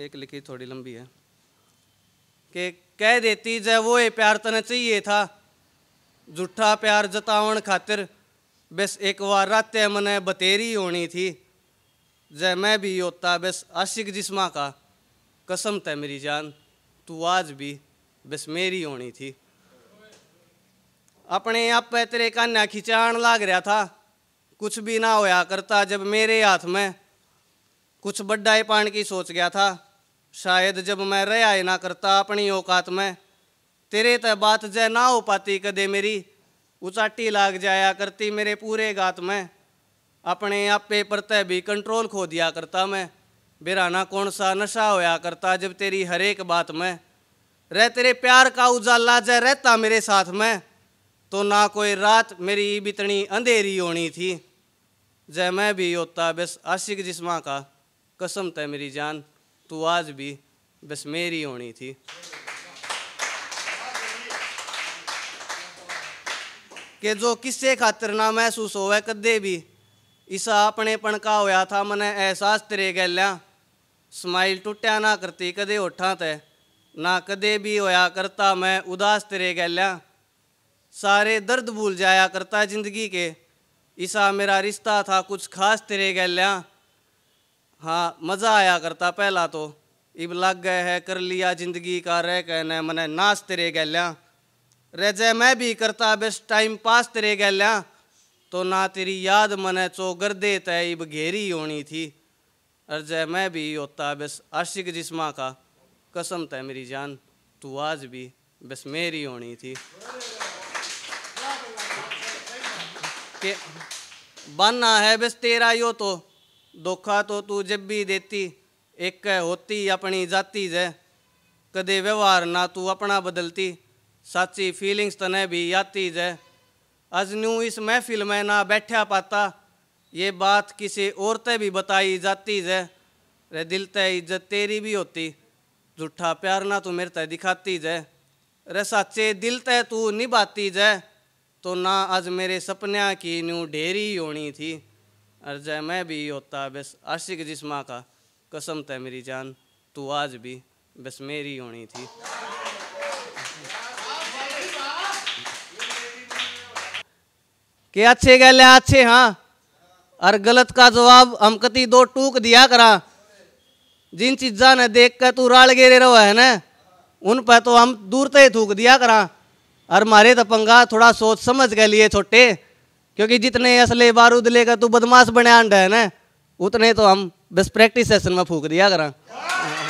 एक लिखी थोड़ी लंबी है कि कह देती जय वो ये प्यार तने चाहिए था झूठा प्यार जतावन खातिर बस एक बार रात मने बतेरी होनी थी जय मैं भी होता बस आशिक जिस्मा का कसम तय मेरी जान तू आज भी बस मेरी होनी थी अपने आप पे तेरे कान्या खिंचाण लाग रहा था कुछ भी ना होया करता जब मेरे हाथ में कुछ बड्डा ही पान की सोच गया था शायद जब मैं रहा ही ना करता अपनी औकात में तेरे तो बात जय ना हो पाती कदे मेरी उचाटी लाग जाया करती मेरे पूरे गात में अपने आपे पर तय भी कंट्रोल खो दिया करता मैं बिराना कौन सा नशा होया करता जब तेरी हर एक बात में रह तेरे प्यार का उजाला जय रहता मेरे साथ में तो ना कोई रात मेरी बितनी अंधेरी होनी थी जय मैं भी होता बस आशिक जिस्मा का कसम तय मेरी जान तू आज भी बस मेरी होनी थी कि जो किस्से खातर ना महसूस होवे कदे भी ईसा अपने पण का होया था मने एहसास तेरे गैल्या स्माइल टूटा ना करती कदे होठा ते ना कदे भी होया करता मैं उदास तेरे गैल्या सारे दर्द भूल जाया करता जिंदगी के ईसा मेरा रिश्ता था कुछ खास तेरे गैल्या हाँ मज़ा आया करता पहला तो इब लग गए है कर लिया जिंदगी का रह कहने मने नाच तेरे गैल्या रह जय मैं भी करता बस टाइम पास तेरे गैल्या तो ना तेरी याद मने चौगर दे तय इब घेरी होनी थी अर जय मैं भी होता बस आशिक जिस्मा का कसम तय मेरी जान तू आज भी बस मेरी होनी थी बनना है बस तेरा यो तो धोखा तो तू जब भी देती एक होती अपनी जाती ज कदे व्यवहार ना तू अपना बदलती साची फीलिंग्स तने भी आती ज आज न्यू इस महफिल में ना बैठा पाता ये बात किसी औरतें भी बताई जाती ज रे दिल ते इज्जत तेरी भी होती झूठा प्यार ना तू मेरे ते दिखाती ज रे साचे दिल ते तू निभाती ज तो ना आज मेरे सपनिया की न्यू ढेरी होनी थी जय मैं भी होता बस आशिक जिसमा का कसम तय मेरी जान तू आज भी बस मेरी होनी थी कि अच्छे गले अच्छे हाँ और गलत का जवाब हम कति दो टूक दिया करा जिन चीजा ने देख कर तू राड़ गेरे रहो है ना उन पर तो हम दूर तय थूक दिया करा और मारे तो पंगा थोड़ा सोच समझ के लिए छोटे क्योंकि जितने असले बारूद लेकर तू बदमाश बने अंडा है ना उतने तो हम बस प्रैक्टिस सेशन में फूक दिया करा हाँ।